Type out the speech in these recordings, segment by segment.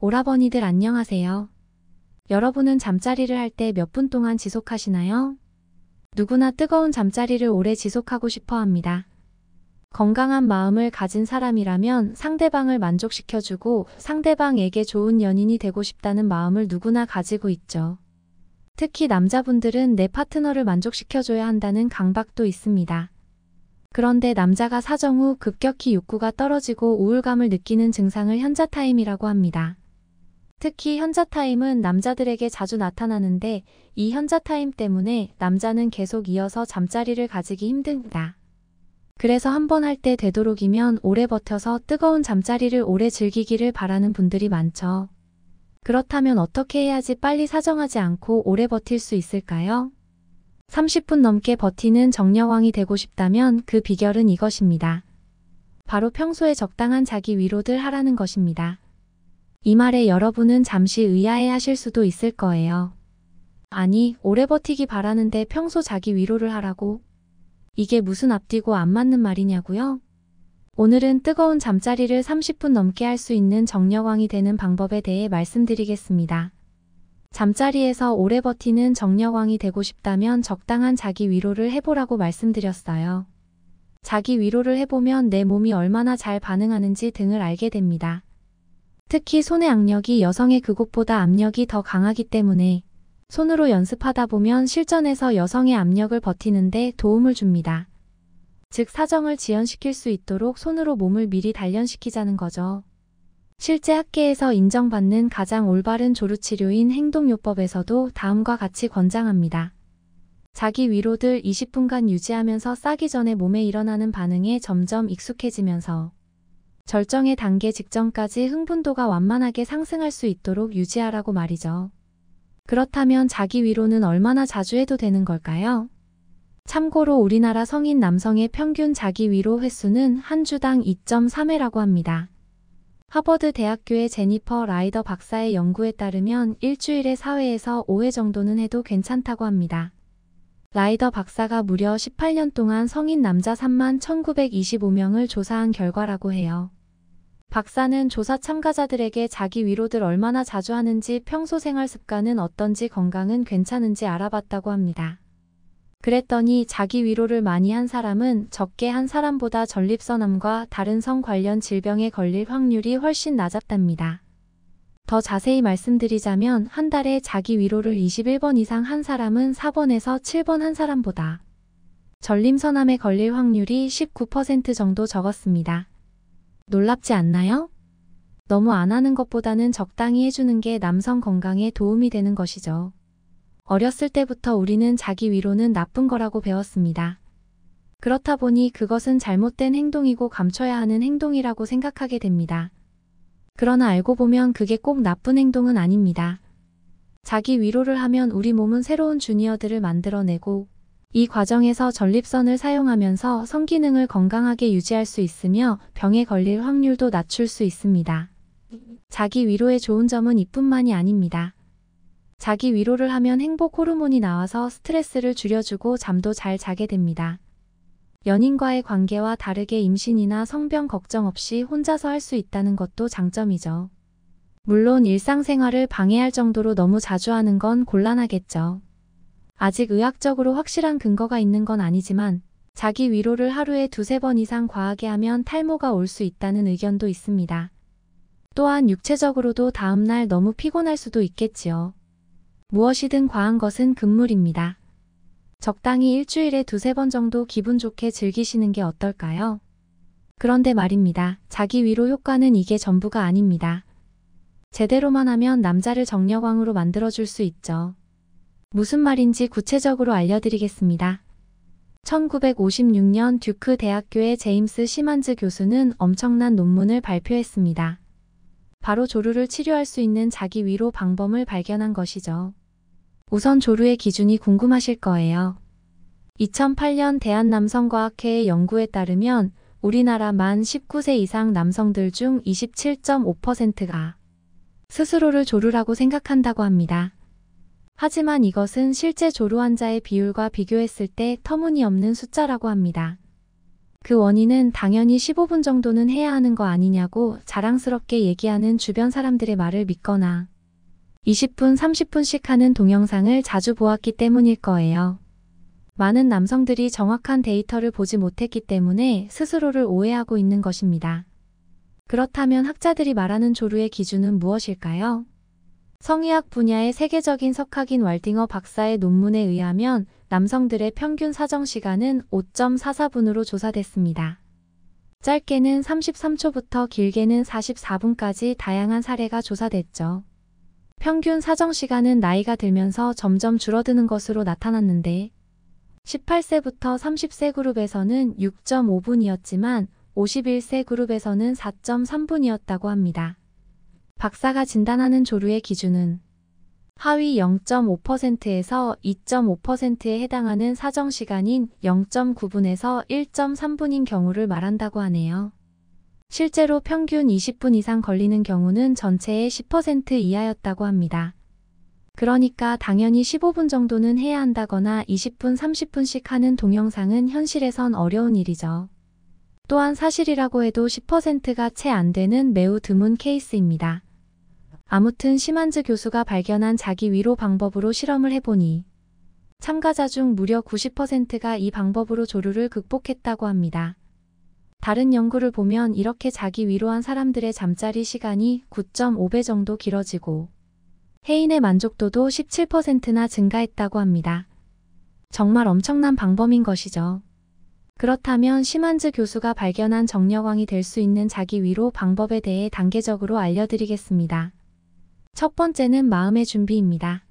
오라버니들 안녕하세요. 여러분은 잠자리를 할 때 몇 분 동안 지속하시나요? 누구나 뜨거운 잠자리를 오래 지속하고 싶어 합니다. 건강한 마음을 가진 사람이라면 상대방을 만족시켜주고 상대방에게 좋은 연인이 되고 싶다는 마음을 누구나 가지고 있죠. 특히 남자분들은 내 파트너를 만족시켜줘야 한다는 강박도 있습니다. 그런데 남자가 사정 후 급격히 욕구가 떨어지고 우울감을 느끼는 증상을 현자타임이라고 합니다. 특히 현자타임은 남자들에게 자주 나타나는데 이 현자타임 때문에 남자는 계속 이어서 잠자리를 가지기 힘듭니다. 그래서 한 번 할 때 되도록이면 오래 버텨서 뜨거운 잠자리를 오래 즐기기를 바라는 분들이 많죠. 그렇다면 어떻게 해야지 빨리 사정하지 않고 오래 버틸 수 있을까요? 30분 넘게 버티는 정려왕이 되고 싶다면 그 비결은 이것입니다. 바로 평소에 적당한 자기 위로들 하라는 것입니다. 이 말에 여러분은 잠시 의아해하실 수도 있을 거예요. 아니, 오래 버티기 바라는데 평소 자기 위로를 하라고? 이게 무슨 앞뒤고 안 맞는 말이냐고요? 오늘은 뜨거운 잠자리를 30분 넘게 할 수 있는 정력왕이 되는 방법에 대해 말씀드리겠습니다. 잠자리에서 오래 버티는 정력왕이 되고 싶다면 적당한 자기 위로를 해보라고 말씀드렸어요. 자기 위로를 해보면 내 몸이 얼마나 잘 반응하는지 등을 알게 됩니다. 특히 손의 악력이 여성의 그곳보다 압력이 더 강하기 때문에 손으로 연습하다 보면 실전에서 여성의 압력을 버티는데 도움을 줍니다. 즉 사정을 지연시킬 수 있도록 손으로 몸을 미리 단련시키자는 거죠. 실제 학계에서 인정받는 가장 올바른 조류치료인 행동요법에서도 다음과 같이 권장합니다. 자기 위로들 20분간 유지하면서 싸기 전에 몸에 일어나는 반응에 점점 익숙해지면서 절정의 단계 직전까지 흥분도가 완만하게 상승할 수 있도록 유지하라고 말이죠. 그렇다면 자기 위로는 얼마나 자주 해도 되는 걸까요? 참고로 우리나라 성인 남성의 평균 자기 위로 횟수는 한 주당 2.3회라고 합니다. 하버드 대학교의 제니퍼 라이더 박사의 연구에 따르면 일주일에 4회에서 5회 정도는 해도 괜찮다고 합니다. 라이더 박사가 무려 18년 동안 성인 남자 3만 1925명을 조사한 결과라고 해요. 박사는 조사 참가자들에게 자기 위로들 얼마나 자주 하는지 평소 생활 습관은 어떤지 건강은 괜찮은지 알아봤다고 합니다. 그랬더니 자기 위로를 많이 한 사람은 적게 한 사람보다 전립선암과 다른 성 관련 질병에 걸릴 확률이 훨씬 낮았답니다. 더 자세히 말씀드리자면 한 달에 자기 위로를 21번 이상 한 사람은 4번에서 7번 한 사람보다 전림선암에 걸릴 확률이 19% 정도 적었습니다. 놀랍지 않나요? 너무 안 하는 것보다는 적당히 해주는 게 남성 건강에 도움이 되는 것이죠. 어렸을 때부터 우리는 자기 위로는 나쁜 거라고 배웠습니다. 그렇다 보니 그것은 잘못된 행동이고 감춰야 하는 행동이라고 생각하게 됩니다. 그러나 알고 보면 그게 꼭 나쁜 행동은 아닙니다. 자기 위로를 하면 우리 몸은 새로운 주니어들을 만들어내고 이 과정에서 전립선을 사용하면서 성기능을 건강하게 유지할 수 있으며 병에 걸릴 확률도 낮출 수 있습니다. 자기 위로의 좋은 점은 이뿐만이 아닙니다. 자기 위로를 하면 행복 호르몬이 나와서 스트레스를 줄여주고 잠도 잘 자게 됩니다. 연인과의 관계와 다르게 임신이나 성병 걱정 없이 혼자서 할 수 있다는 것도 장점이죠. 물론 일상생활을 방해할 정도로 너무 자주 하는 건 곤란하겠죠. 아직 의학적으로 확실한 근거가 있는 건 아니지만 자기 위로를 하루에 두세 번 이상 과하게 하면 탈모가 올 수 있다는 의견도 있습니다. 또한 육체적으로도 다음날 너무 피곤할 수도 있겠지요. 무엇이든 과한 것은 금물입니다. 적당히 일주일에 두세 번 정도 기분 좋게 즐기시는 게 어떨까요? 그런데 말입니다. 자기 위로 효과는 이게 전부가 아닙니다. 제대로만 하면 남자를 정력왕으로 만들어줄 수 있죠. 무슨 말인지 구체적으로 알려드리겠습니다. 1956년 듀크 대학교의 제임스 시만즈 교수는 엄청난 논문을 발표했습니다. 바로 조류를 치료할 수 있는 자기 위로 방법을 발견한 것이죠. 우선 조류의 기준이 궁금하실 거예요. 2008년 대한남성과학회의 연구에 따르면 우리나라 만 19세 이상 남성들 중 27.5%가 스스로를 조류라고 생각한다고 합니다. 하지만 이것은 실제 조루 환자의 비율과 비교했을 때 터무니없는 숫자라고 합니다. 그 원인은 당연히 15분 정도는 해야 하는 거 아니냐고 자랑스럽게 얘기하는 주변 사람들의 말을 믿거나 20분, 30분씩 하는 동영상을 자주 보았기 때문일 거예요. 많은 남성들이 정확한 데이터를 보지 못했기 때문에 스스로를 오해하고 있는 것입니다. 그렇다면 학자들이 말하는 조류의 기준은 무엇일까요? 성의학 분야의 세계적인 석학인 월딩어 박사의 논문에 의하면 남성들의 평균 사정시간은 5.44분으로 조사됐습니다. 짧게는 33초부터 길게는 44분까지 다양한 사례가 조사됐죠. 평균 사정시간은 나이가 들면서 점점 줄어드는 것으로 나타났는데 18세부터 30세 그룹에서는 6.5분이었지만 51세 그룹에서는 4.3분이었다고 합니다. 박사가 진단하는 조류의 기준은 하위 0.5%에서 2.5%에 해당하는 사정시간인 0.9분에서 1.3분인 경우를 말한다고 하네요. 실제로 평균 20분 이상 걸리는 경우는 전체의 10% 이하였다고 합니다. 그러니까 당연히 15분 정도는 해야 한다거나 20분, 30분씩 하는 동영상은 현실에선 어려운 일이죠. 또한 사실이라고 해도 10%가 채 안 되는 매우 드문 케이스입니다. 아무튼 시만즈 교수가 발견한 자기 위로 방법으로 실험을 해보니 참가자 중 무려 90%가 이 방법으로 조류를 극복했다고 합니다. 다른 연구를 보면 이렇게 자기 위로한 사람들의 잠자리 시간이 9.5배 정도 길어지고 해인의 만족도도 17%나 증가했다고 합니다. 정말 엄청난 방법인 것이죠. 그렇다면 시만즈 교수가 발견한 정력왕이될 수 있는 자기 위로 방법에 대해 단계적으로 알려드리겠습니다. 첫 번째는 마음의 준비입니다.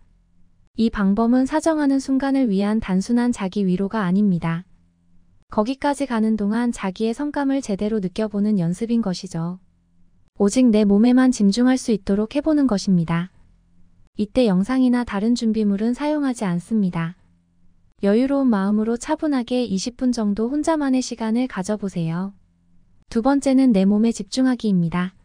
이 방법은 사정하는 순간을 위한 단순한 자기 위로가 아닙니다. 거기까지 가는 동안 자기의 성감을 제대로 느껴보는 연습인 것이죠. 오직 내 몸에만 집중할 수 있도록 해보는 것입니다. 이때 영상이나 다른 준비물은 사용하지 않습니다. 여유로운 마음으로 차분하게 20분 정도 혼자만의 시간을 가져보세요. 두 번째는 내 몸에 집중하기입니다.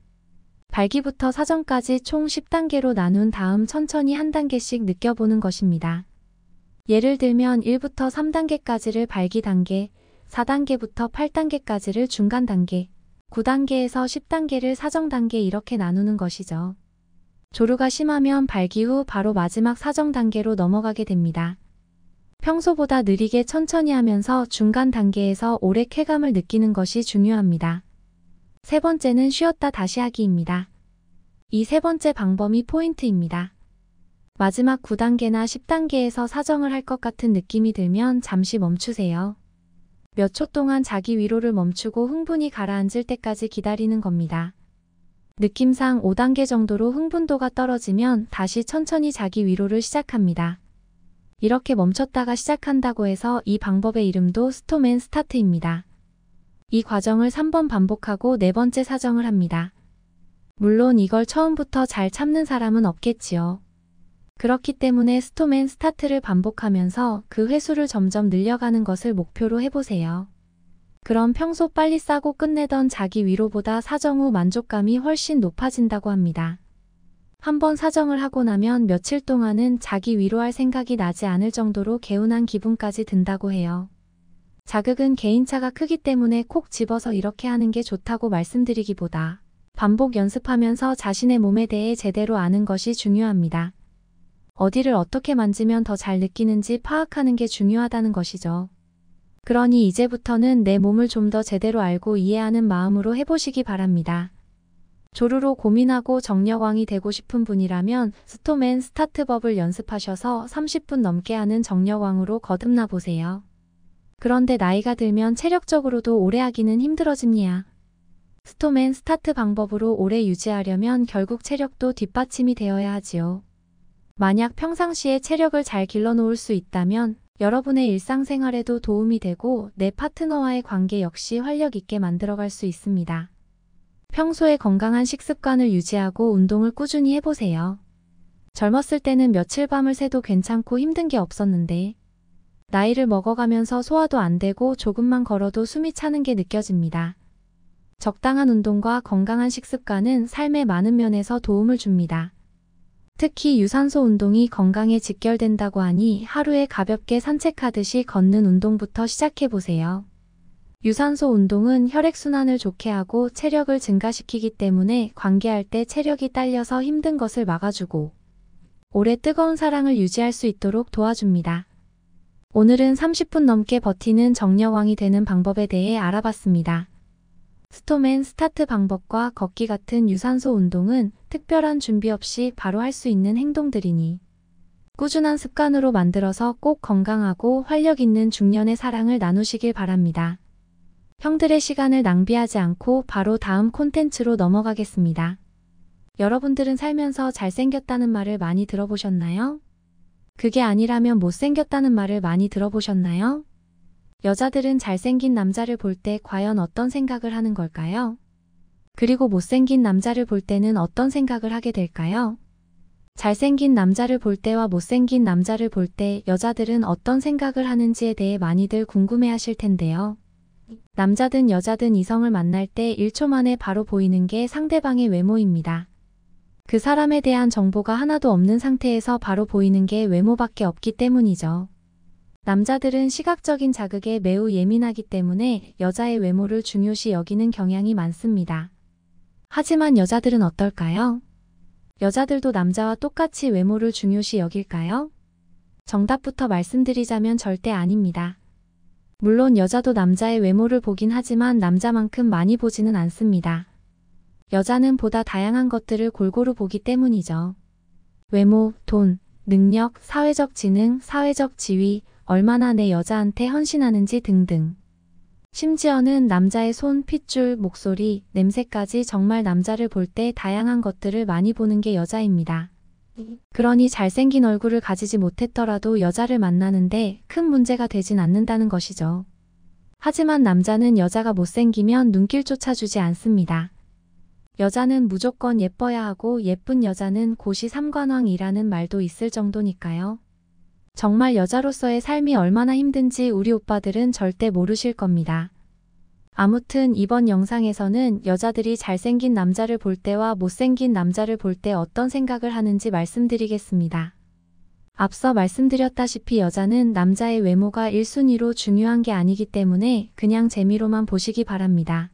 발기부터 사전까지 총 10단계로 나눈 다음 천천히 한 단계씩 느껴보는 것입니다. 예를 들면 1부터 3단계까지를 발기 단계, 4단계부터 8단계까지를 중간 단계, 9단계에서 10단계를 사정 단계 이렇게 나누는 것이죠. 조류가 심하면 발기 후 바로 마지막 사정 단계로 넘어가게 됩니다. 평소보다 느리게 천천히 하면서 중간 단계에서 오래 쾌감을 느끼는 것이 중요합니다. 세 번째는 쉬었다 다시 하기입니다. 이 세 번째 방법이 포인트입니다. 마지막 9단계나 10단계에서 사정을 할 것 같은 느낌이 들면 잠시 멈추세요. 몇 초 동안 자기 위로를 멈추고 흥분이 가라앉을 때까지 기다리는 겁니다. 느낌상 5단계 정도로 흥분도가 떨어지면 다시 천천히 자기 위로를 시작합니다. 이렇게 멈췄다가 시작한다고 해서 이 방법의 이름도 스톰 앤 스타트입니다. 이 과정을 3번 반복하고 네 번째 사정을 합니다. 물론 이걸 처음부터 잘 참는 사람은 없겠지요. 그렇기 때문에 스톰앤 스타트를 반복하면서 그 회수를 점점 늘려가는 것을 목표로 해보세요. 그럼 평소 빨리 싸고 끝내던 자기 위로보다 사정 후 만족감이 훨씬 높아진다고 합니다. 한 번 사정을 하고 나면 며칠 동안은 자기 위로할 생각이 나지 않을 정도로 개운한 기분까지 든다고 해요. 자극은 개인차가 크기 때문에 콕 집어서 이렇게 하는 게 좋다고 말씀드리기보다 반복 연습하면서 자신의 몸에 대해 제대로 아는 것이 중요합니다. 어디를 어떻게 만지면 더 잘 느끼는지 파악하는 게 중요하다는 것이죠. 그러니 이제부터는 내 몸을 좀 더 제대로 알고 이해하는 마음으로 해보시기 바랍니다. 조루로 고민하고 정력왕이 되고 싶은 분이라면 스톰앤 스타트법을 연습하셔서 30분 넘게 하는 정력왕으로 거듭나 보세요. 그런데 나이가 들면 체력적으로도 오래 하기는 힘들어집니다. 스톰앤 스타트 방법으로 오래 유지하려면 결국 체력도 뒷받침이 되어야 하지요. 만약 평상시에 체력을 잘 길러놓을 수 있다면 여러분의 일상생활에도 도움이 되고 내 파트너와의 관계 역시 활력 있게 만들어갈 수 있습니다. 평소에 건강한 식습관을 유지하고 운동을 꾸준히 해보세요. 젊었을 때는 며칠 밤을 새도 괜찮고 힘든 게 없었는데 나이를 먹어가면서 소화도 안 되고 조금만 걸어도 숨이 차는 게 느껴집니다. 적당한 운동과 건강한 식습관은 삶의 많은 면에서 도움을 줍니다. 특히 유산소 운동이 건강에 직결된다고 하니 하루에 가볍게 산책하듯이 걷는 운동부터 시작해보세요. 유산소 운동은 혈액순환을 좋게 하고 체력을 증가시키기 때문에 관계할 때 체력이 딸려서 힘든 것을 막아주고 오래 뜨거운 사랑을 유지할 수 있도록 도와줍니다. 오늘은 30분 넘게 버티는 정려왕이 되는 방법에 대해 알아봤습니다. 스톰앤 스타트 방법과 걷기 같은 유산소 운동은 특별한 준비 없이 바로 할 수 있는 행동들이니 꾸준한 습관으로 만들어서 꼭 건강하고 활력 있는 중년의 사랑을 나누시길 바랍니다. 형들의 시간을 낭비하지 않고 바로 다음 콘텐츠로 넘어가겠습니다. 여러분들은 살면서 잘생겼다는 말을 많이 들어보셨나요? 그게 아니라면 못생겼다는 말을 많이 들어보셨나요? 여자들은 잘생긴 남자를 볼 때 과연 어떤 생각을 하는 걸까요? 그리고 못생긴 남자를 볼 때는 어떤 생각을 하게 될까요? 잘생긴 남자를 볼 때와 못생긴 남자를 볼 때 여자들은 어떤 생각을 하는지에 대해 많이들 궁금해 하실 텐데요. 남자든 여자든 이성을 만날 때 1초 만에 바로 보이는 게 상대방의 외모입니다. 그 사람에 대한 정보가 하나도 없는 상태에서 바로 보이는 게 외모밖에 없기 때문이죠. 남자들은 시각적인 자극에 매우 예민하기 때문에 여자의 외모를 중요시 여기는 경향이 많습니다. 하지만 여자들은 어떨까요? 여자들도 남자와 똑같이 외모를 중요시 여길까요? 정답부터 말씀드리자면 절대 아닙니다. 물론 여자도 남자의 외모를 보긴 하지만 남자만큼 많이 보지는 않습니다. 여자는 보다 다양한 것들을 골고루 보기 때문이죠. 외모, 돈, 능력, 사회적 지능, 사회적 지위, 얼마나 내 여자한테 헌신하는지 등등. 심지어는 남자의 손, 핏줄, 목소리, 냄새까지 정말 남자를 볼 때 다양한 것들을 많이 보는 게 여자입니다. 그러니 잘생긴 얼굴을 가지지 못했더라도 여자를 만나는데 큰 문제가 되진 않는다는 것이죠. 하지만 남자는 여자가 못생기면 눈길조차 주지 않습니다. 여자는 무조건 예뻐야 하고 예쁜 여자는 고시 삼관왕이라는 말도 있을 정도니까요. 정말 여자로서의 삶이 얼마나 힘든지 우리 오빠들은 절대 모르실 겁니다. 아무튼 이번 영상에서는 여자들이 잘생긴 남자를 볼 때와 못생긴 남자를 볼 때 어떤 생각을 하는지 말씀드리겠습니다. 앞서 말씀드렸다시피 여자는 남자의 외모가 1순위로 중요한 게 아니기 때문에 그냥 재미로만 보시기 바랍니다.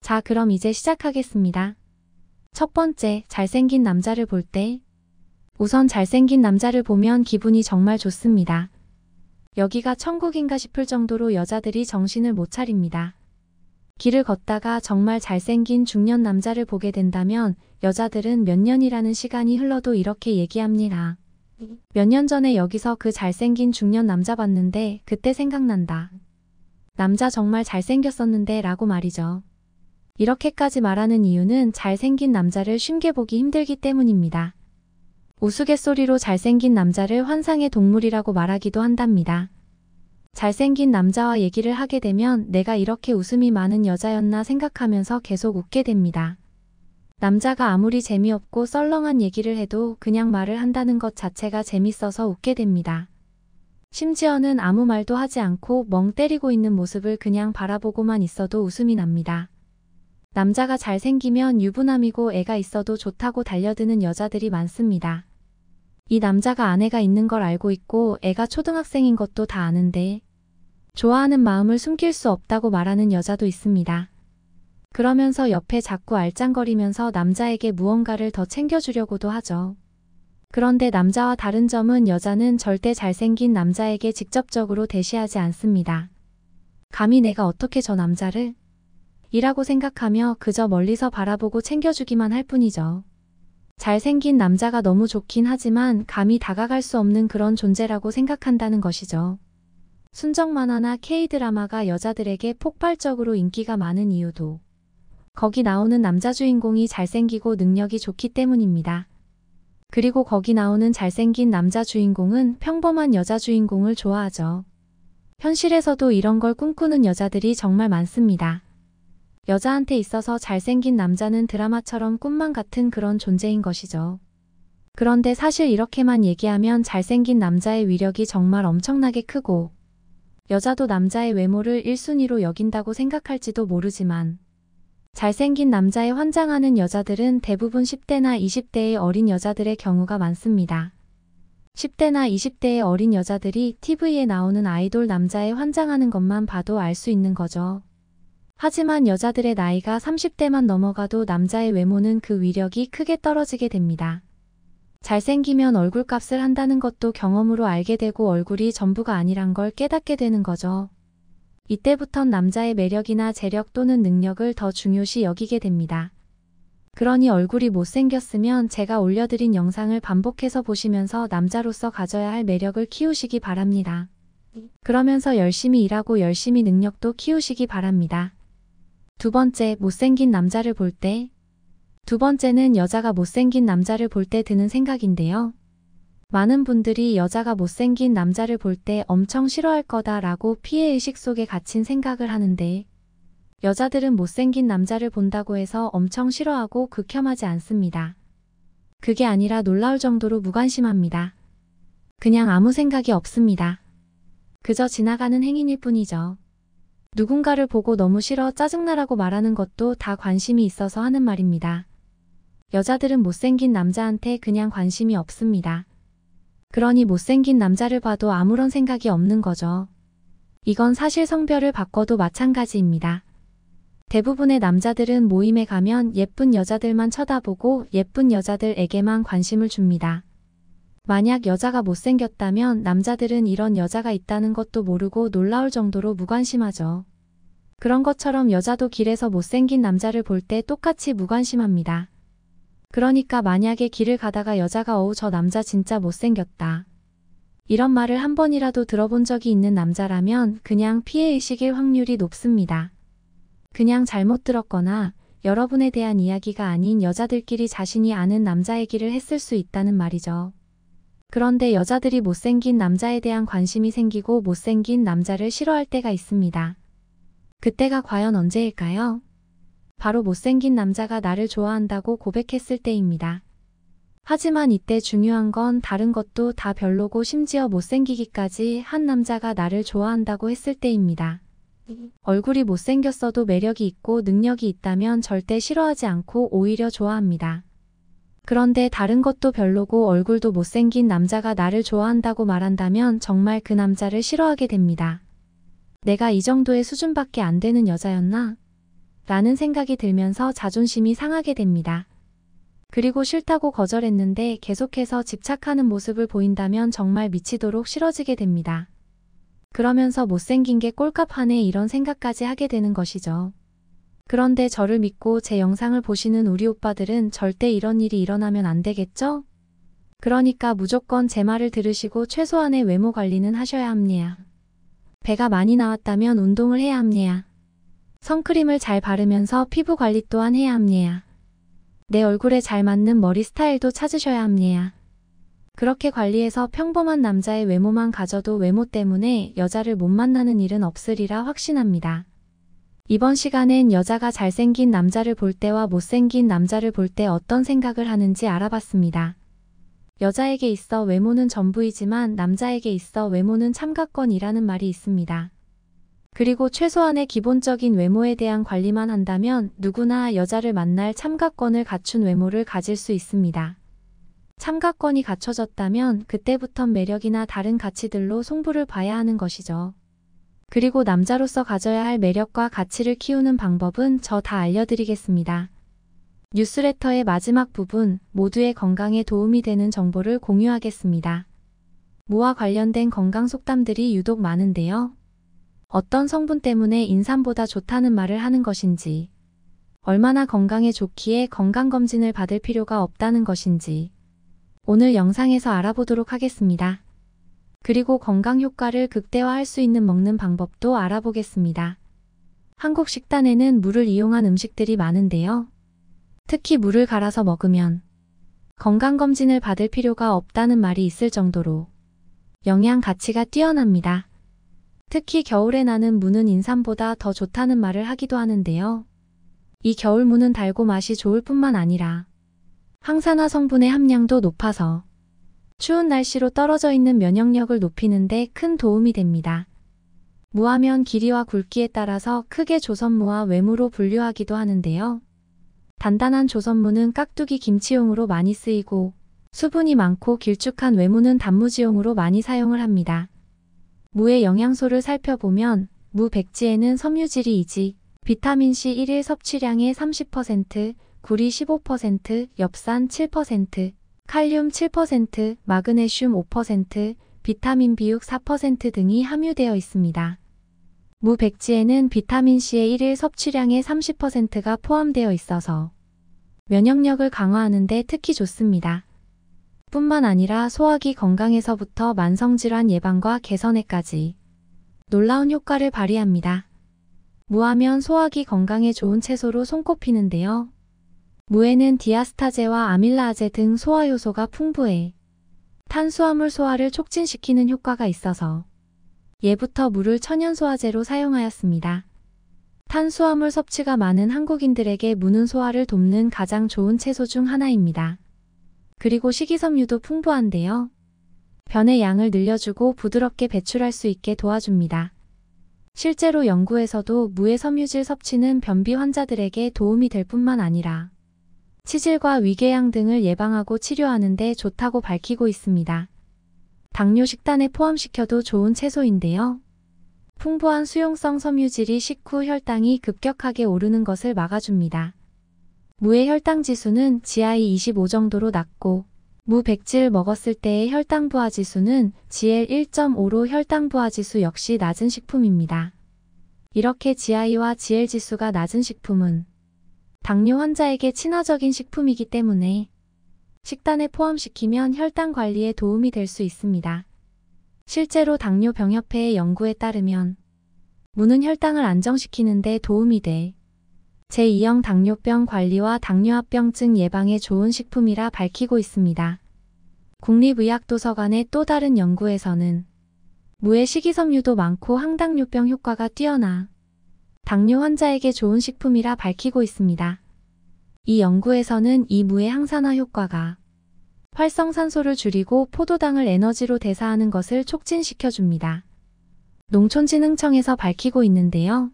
자, 그럼 이제 시작하겠습니다. 첫 번째, 잘생긴 남자를 볼 때. 우선 잘생긴 남자를 보면 기분이 정말 좋습니다. 여기가 천국인가 싶을 정도로 여자들이 정신을 못 차립니다. 길을 걷다가 정말 잘생긴 중년 남자를 보게 된다면 여자들은 몇 년이라는 시간이 흘러도 이렇게 얘기합니다. 몇 년 전에 여기서 그 잘생긴 중년 남자 봤는데 그때 생각난다. 남자 정말 잘생겼었는데 라고 말이죠. 이렇게까지 말하는 이유는 잘생긴 남자를 쉽게 보기 힘들기 때문입니다. 우스갯소리로 잘생긴 남자를 환상의 동물이라고 말하기도 한답니다. 잘생긴 남자와 얘기를 하게 되면 내가 이렇게 웃음이 많은 여자였나 생각하면서 계속 웃게 됩니다. 남자가 아무리 재미없고 썰렁한 얘기를 해도 그냥 말을 한다는 것 자체가 재밌어서 웃게 됩니다. 심지어는 아무 말도 하지 않고 멍 때리고 있는 모습을 그냥 바라보고만 있어도 웃음이 납니다. 남자가 잘생기면 유부남이고 애가 있어도 좋다고 달려드는 여자들이 많습니다. 이 남자가 아내가 있는 걸 알고 있고 애가 초등학생인 것도 다 아는데 좋아하는 마음을 숨길 수 없다고 말하는 여자도 있습니다. 그러면서 옆에 자꾸 알짱거리면서 남자에게 무언가를 더 챙겨주려고도 하죠. 그런데 남자와 다른 점은 여자는 절대 잘생긴 남자에게 직접적으로 대시하지 않습니다. 감히 내가 어떻게 저 남자를? 이라고 생각하며 그저 멀리서 바라보고 챙겨주기만 할 뿐이죠. 잘생긴 남자가 너무 좋긴 하지만 감히 다가갈 수 없는 그런 존재라고 생각한다는 것이죠. 순정 만화나 K드라마가 여자들에게 폭발적으로 인기가 많은 이유도 거기 나오는 남자 주인공이 잘생기고 능력이 좋기 때문입니다. 그리고 거기 나오는 잘생긴 남자 주인공은 평범한 여자 주인공을 좋아하죠. 현실에서도 이런 걸 꿈꾸는 여자들이 정말 많습니다. 여자한테 있어서 잘생긴 남자는 드라마처럼 꿈만 같은 그런 존재인 것이죠. 그런데 사실 이렇게만 얘기하면 잘생긴 남자의 위력이 정말 엄청나게 크고 여자도 남자의 외모를 1순위로 여긴다고 생각할지도 모르지만 잘생긴 남자에 환장하는 여자들은 대부분 10대나 20대의 어린 여자들의 경우가 많습니다. 10대나 20대의 어린 여자들이 TV에 나오는 아이돌 남자에 환장하는 것만 봐도 알 수 있는 거죠. 하지만 여자들의 나이가 30대만 넘어가도 남자의 외모는 그 위력이 크게 떨어지게 됩니다. 잘생기면 얼굴값을 한다는 것도 경험으로 알게 되고 얼굴이 전부가 아니란 걸 깨닫게 되는 거죠. 이때부턴 남자의 매력이나 재력 또는 능력을 더 중요시 여기게 됩니다. 그러니 얼굴이 못생겼으면 제가 올려드린 영상을 반복해서 보시면서 남자로서 가져야 할 매력을 키우시기 바랍니다. 그러면서 열심히 일하고 열심히 능력도 키우시기 바랍니다. 두 번째, 못생긴 남자를 볼 때. 두 번째는 여자가 못생긴 남자를 볼 때 드는 생각인데요. 많은 분들이 여자가 못생긴 남자를 볼 때 엄청 싫어할 거다라고 피해의식 속에 갇힌 생각을 하는데 여자들은 못생긴 남자를 본다고 해서 엄청 싫어하고 극혐하지 않습니다. 그게 아니라 놀라울 정도로 무관심합니다. 그냥 아무 생각이 없습니다. 그저 지나가는 행인일 뿐이죠. 누군가를 보고 너무 싫어 짜증나라고 말하는 것도 다 관심이 있어서 하는 말입니다. 여자들은 못생긴 남자한테 그냥 관심이 없습니다. 그러니 못생긴 남자를 봐도 아무런 생각이 없는 거죠. 이건 사실 성별을 바꿔도 마찬가지입니다. 대부분의 남자들은 모임에 가면 예쁜 여자들만 쳐다보고 예쁜 여자들에게만 관심을 줍니다. 만약 여자가 못생겼다면 남자들은 이런 여자가 있다는 것도 모르고 놀라울 정도로 무관심하죠. 그런 것처럼 여자도 길에서 못생긴 남자를 볼 때 똑같이 무관심합니다. 그러니까 만약에 길을 가다가 여자가 어우 저 남자 진짜 못생겼다. 이런 말을 한 번이라도 들어본 적이 있는 남자라면 그냥 피해의식일 확률이 높습니다. 그냥 잘못 들었거나 여러분에 대한 이야기가 아닌 여자들끼리 자신이 아는 남자 얘기를 했을 수 있다는 말이죠. 그런데 여자들이 못생긴 남자에 대한 관심이 생기고 못생긴 남자를 싫어할 때가 있습니다. 그때가 과연 언제일까요? 바로 못생긴 남자가 나를 좋아한다고 고백했을 때입니다. 하지만 이때 중요한 건 다른 것도 다 별로고 심지어 못생기기까지 한 남자가 나를 좋아한다고 했을 때입니다. 얼굴이 못생겼어도 매력이 있고 능력이 있다면 절대 싫어하지 않고 오히려 좋아합니다. 그런데 다른 것도 별로고 얼굴도 못생긴 남자가 나를 좋아한다고 말한다면 정말 그 남자를 싫어하게 됩니다. 내가 이 정도의 수준밖에 안 되는 여자였나? 라는 생각이 들면서 자존심이 상하게 됩니다. 그리고 싫다고 거절했는데 계속해서 집착하는 모습을 보인다면 정말 미치도록 싫어지게 됩니다. 그러면서 못생긴 게 꼴값하네 이런 생각까지 하게 되는 것이죠. 그런데 저를 믿고 제 영상을 보시는 우리 오빠들은 절대 이런 일이 일어나면 안 되겠죠? 그러니까 무조건 제 말을 들으시고 최소한의 외모 관리는 하셔야 합니다. 배가 많이 나왔다면 운동을 해야 합니다. 선크림을 잘 바르면서 피부 관리 또한 해야 합니다. 내 얼굴에 잘 맞는 머리 스타일도 찾으셔야 합니다. 그렇게 관리해서 평범한 남자의 외모만 가져도 외모 때문에 여자를 못 만나는 일은 없으리라 확신합니다. 이번 시간엔 여자가 잘생긴 남자를 볼 때와 못생긴 남자를 볼 때 어떤 생각을 하는지 알아봤습니다. 여자에게 있어 외모는 전부이지만 남자에게 있어 외모는 참가권이라는 말이 있습니다. 그리고 최소한의 기본적인 외모에 대한 관리만 한다면 누구나 여자를 만날 참가권을 갖춘 외모를 가질 수 있습니다. 참가권이 갖춰졌다면 그때부터 매력이나 다른 가치들로 송부를 봐야 하는 것이죠. 그리고 남자로서 가져야 할 매력과 가치를 키우는 방법은 저 다 알려드리겠습니다. 뉴스레터의 마지막 부분, 모두의 건강에 도움이 되는 정보를 공유하겠습니다. 무와 관련된 건강 속담들이 유독 많은데요. 어떤 성분 때문에 인삼보다 좋다는 말을 하는 것인지, 얼마나 건강에 좋기에 건강검진을 받을 필요가 없다는 것인지, 오늘 영상에서 알아보도록 하겠습니다. 그리고 건강 효과를 극대화할 수 있는 먹는 방법도 알아보겠습니다. 한국 식단에는 물을 이용한 음식들이 많은데요. 특히 물을 갈아서 먹으면 건강검진을 받을 필요가 없다는 말이 있을 정도로 영양 가치가 뛰어납니다. 특히 겨울에 나는 무는 인삼보다 더 좋다는 말을 하기도 하는데요. 이 겨울 무는 달고 맛이 좋을 뿐만 아니라 항산화 성분의 함량도 높아서 추운 날씨로 떨어져 있는 면역력을 높이는데 큰 도움이 됩니다. 무하면 길이와 굵기에 따라서 크게 조선무와 외무로 분류하기도 하는데요. 단단한 조선무는 깍두기 김치용으로 많이 쓰이고 수분이 많고 길쭉한 외무는 단무지용으로 많이 사용을 합니다. 무의 영양소를 살펴보면 무 백지에는 섬유질이 이지, 비타민C 1일 섭취량의 30%, 구리 15%, 엽산 7%, 칼륨 7%, 마그네슘 5%, 비타민 B6 4% 등이 함유되어 있습니다. 무 백지에는 비타민C의 1일 섭취량의 30%가 포함되어 있어서 면역력을 강화하는 데 특히 좋습니다. 뿐만 아니라 소화기 건강에서부터 만성질환 예방과 개선에까지 놀라운 효과를 발휘합니다. 무하면 소화기 건강에 좋은 채소로 손꼽히는데요. 무에는 디아스타제와 아밀라아제 등 소화 요소가 풍부해 탄수화물 소화를 촉진시키는 효과가 있어서 예부터 물을 천연소화제로 사용하였습니다. 탄수화물 섭취가 많은 한국인들에게 무는 소화를 돕는 가장 좋은 채소 중 하나입니다. 그리고 식이섬유도 풍부한데요. 변의 양을 늘려주고 부드럽게 배출할 수 있게 도와줍니다. 실제로 연구에서도 무의 섬유질 섭취는 변비 환자들에게 도움이 될 뿐만 아니라 치질과 위궤양 등을 예방하고 치료하는 데 좋다고 밝히고 있습니다. 당뇨 식단에 포함시켜도 좋은 채소인데요. 풍부한 수용성 섬유질이 식후 혈당이 급격하게 오르는 것을 막아줍니다. 무의 혈당 지수는 GI 25 정도로 낮고 무 백질 먹었을 때의 혈당 부하 지수는 GL 1.5로 혈당 부하 지수 역시 낮은 식품입니다. 이렇게 GI와 GL 지수가 낮은 식품은 당뇨 환자에게 친화적인 식품이기 때문에 식단에 포함시키면 혈당 관리에 도움이 될 수 있습니다. 실제로 당뇨병협회의 연구에 따르면 무는 혈당을 안정시키는데 도움이 돼 제2형 당뇨병 관리와 당뇨합병증 예방에 좋은 식품이라 밝히고 있습니다. 국립의학도서관의 또 다른 연구에서는 무의 식이섬유도 많고 항당뇨병 효과가 뛰어나 당뇨 환자에게 좋은 식품이라 밝히고 있습니다. 이 연구에서는 이 무의 항산화 효과가 활성산소를 줄이고 포도당을 에너지로 대사하는 것을 촉진시켜줍니다. 농촌진흥청에서 밝히고 있는데요.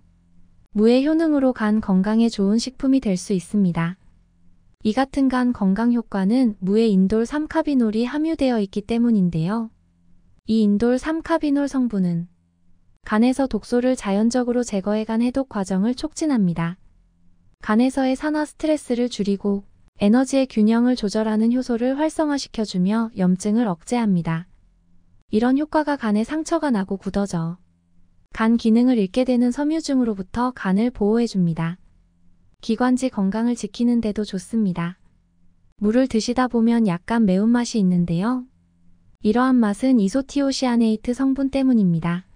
무의 효능으로 간 건강에 좋은 식품이 될 수 있습니다. 이 같은 간 건강 효과는 무의 인돌 3카비놀이 함유되어 있기 때문인데요. 이 인돌 3카비놀 성분은 간에서 독소를 자연적으로 제거해 간 해독 과정을 촉진합니다. 간에서의 산화 스트레스를 줄이고 에너지의 균형을 조절하는 효소를 활성화시켜주며 염증을 억제합니다. 이런 효과가 간에 상처가 나고 굳어져 간 기능을 잃게 되는 섬유증으로부터 간을 보호해줍니다. 기관지 건강을 지키는 데도 좋습니다. 물을 드시다 보면 약간 매운맛이 있는데요. 이러한 맛은 이소티오시아네이트 성분 때문입니다.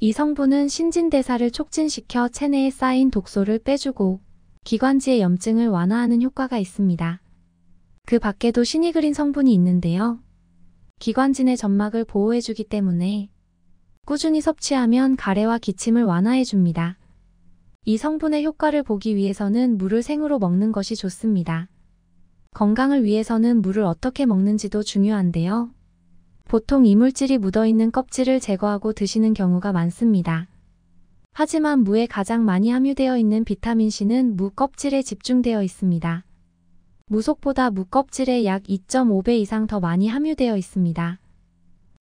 이 성분은 신진대사를 촉진시켜 체내에 쌓인 독소를 빼주고 기관지의 염증을 완화하는 효과가 있습니다. 그 밖에도 시니그린 성분이 있는데요. 기관지 내 점막을 보호해주기 때문에 꾸준히 섭취하면 가래와 기침을 완화해줍니다. 이 성분의 효과를 보기 위해서는 물을 생으로 먹는 것이 좋습니다. 건강을 위해서는 물을 어떻게 먹는지도 중요한데요. 보통 이물질이 묻어있는 껍질을 제거하고 드시는 경우가 많습니다. 하지만 무에 가장 많이 함유되어 있는 비타민C는 무 껍질에 집중되어 있습니다. 무속보다 무 껍질에 약 2.5배 이상 더 많이 함유되어 있습니다.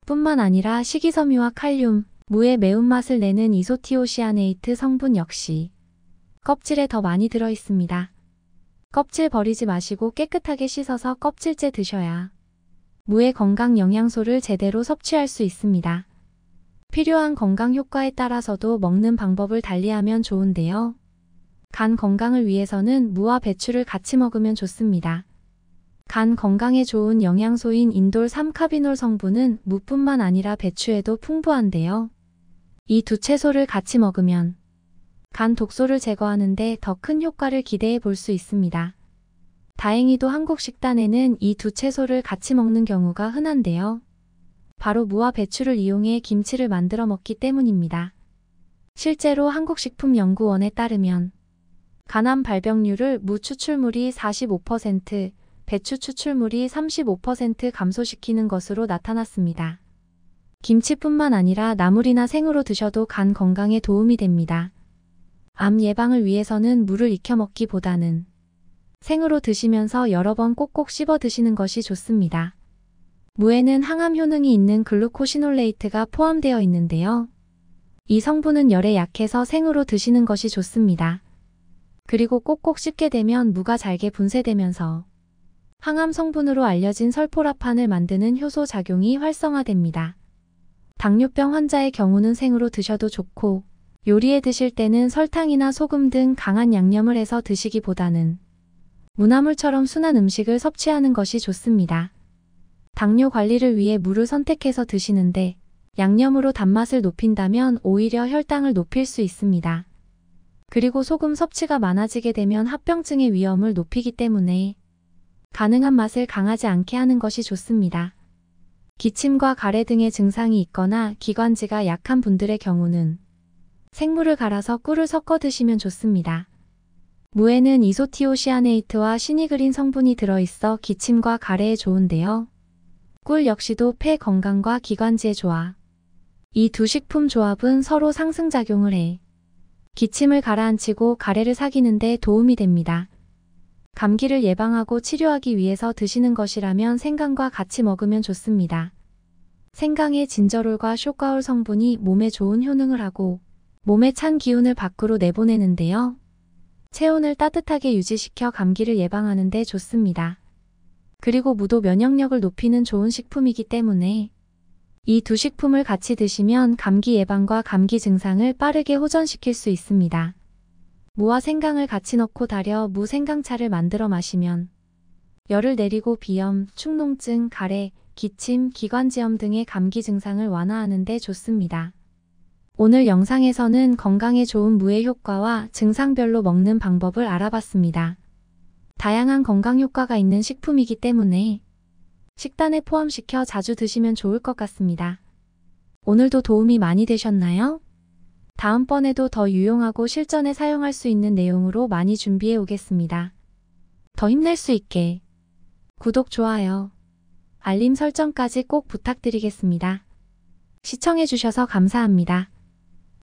뿐만 아니라 식이섬유와 칼륨, 무의 매운맛을 내는 이소티오시아네이트 성분 역시 껍질에 더 많이 들어 있습니다. 껍질 버리지 마시고 깨끗하게 씻어서 껍질째 드셔야 무의 건강 영양소를 제대로 섭취할 수 있습니다. 필요한 건강 효과에 따라서도 먹는 방법을 달리하면 좋은데요. 간 건강을 위해서는 무와 배추를 같이 먹으면 좋습니다. 간 건강에 좋은 영양소인 인돌 3카비놀 성분은 무뿐만 아니라 배추에도 풍부한데요. 이 두 채소를 같이 먹으면 간 독소를 제거하는데 더 큰 효과를 기대해 볼 수 있습니다. 다행히도 한국 식단에는 이 두 채소를 같이 먹는 경우가 흔한데요. 바로 무와 배추를 이용해 김치를 만들어 먹기 때문입니다. 실제로 한국식품연구원에 따르면 간암 발병률을 무 추출물이 45%, 배추 추출물이 35% 감소시키는 것으로 나타났습니다. 김치뿐만 아니라 나물이나 생으로 드셔도 간 건강에 도움이 됩니다. 암 예방을 위해서는 물을 익혀 먹기보다는 생으로 드시면서 여러 번 꼭꼭 씹어 드시는 것이 좋습니다. 무에는 항암 효능이 있는 글루코시놀레이트가 포함되어 있는데요. 이 성분은 열에 약해서 생으로 드시는 것이 좋습니다. 그리고 꼭꼭 씹게 되면 무가 잘게 분쇄되면서 항암 성분으로 알려진 설포라판을 만드는 효소 작용이 활성화됩니다. 당뇨병 환자의 경우는 생으로 드셔도 좋고 요리에 드실 때는 설탕이나 소금 등 강한 양념을 해서 드시기보다는 문화물처럼 순한 음식을 섭취하는 것이 좋습니다. 당뇨 관리를 위해 물을 선택해서 드시는데 양념으로 단맛을 높인다면 오히려 혈당을 높일 수 있습니다. 그리고 소금 섭취가 많아지게 되면 합병증의 위험을 높이기 때문에 가능한 맛을 강하지 않게 하는 것이 좋습니다. 기침과 가래 등의 증상이 있거나 기관지가 약한 분들의 경우는 생물을 갈아서 꿀을 섞어 드시면 좋습니다. 무에는 이소티오시아네이트와 시니그린 성분이 들어있어 기침과 가래에 좋은데요. 꿀 역시도 폐 건강과 기관지에 좋아. 이 두 식품 조합은 서로 상승작용을 해. 기침을 가라앉히고 가래를 사귀는데 도움이 됩니다. 감기를 예방하고 치료하기 위해서 드시는 것이라면 생강과 같이 먹으면 좋습니다. 생강의 진저롤과 쇼가올 성분이 몸에 좋은 효능을 하고 몸에 찬 기운을 밖으로 내보내는데요. 체온을 따뜻하게 유지시켜 감기를 예방하는 데 좋습니다. 그리고 무도 면역력을 높이는 좋은 식품이기 때문에 이 두 식품을 같이 드시면 감기 예방과 감기 증상을 빠르게 호전시킬 수 있습니다. 무와 생강을 같이 넣고 달여 무생강차를 만들어 마시면 열을 내리고 비염, 축농증, 가래, 기침, 기관지염 등의 감기 증상을 완화하는 데 좋습니다. 오늘 영상에서는 건강에 좋은 무의 효과와 증상별로 먹는 방법을 알아봤습니다. 다양한 건강 효과가 있는 식품이기 때문에 식단에 포함시켜 자주 드시면 좋을 것 같습니다. 오늘도 도움이 많이 되셨나요? 다음번에도 더 유용하고 실전에 사용할 수 있는 내용으로 많이 준비해 오겠습니다. 더 힘낼 수 있게 구독, 좋아요, 알림 설정까지 꼭 부탁드리겠습니다. 시청해주셔서 감사합니다.